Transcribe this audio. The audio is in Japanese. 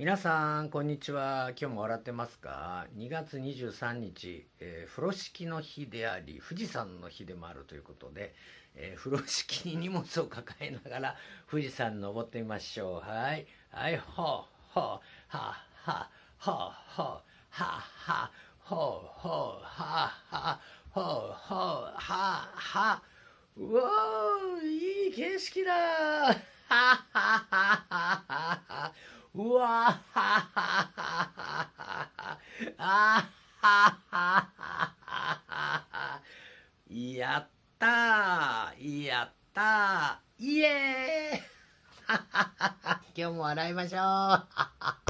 皆さんこんにちは今日も笑ってますか2月23日、えー、風呂敷の日であり富士山の日でもあるということで、えー、風呂敷に荷物を抱えながら富士山登ってみましょうはいはいほうほうはあはあはうはうはあはほうはあはほうほうはあはうおーいい景色だはうわははははあははははやったーやったーイエーイ今日も笑いましょう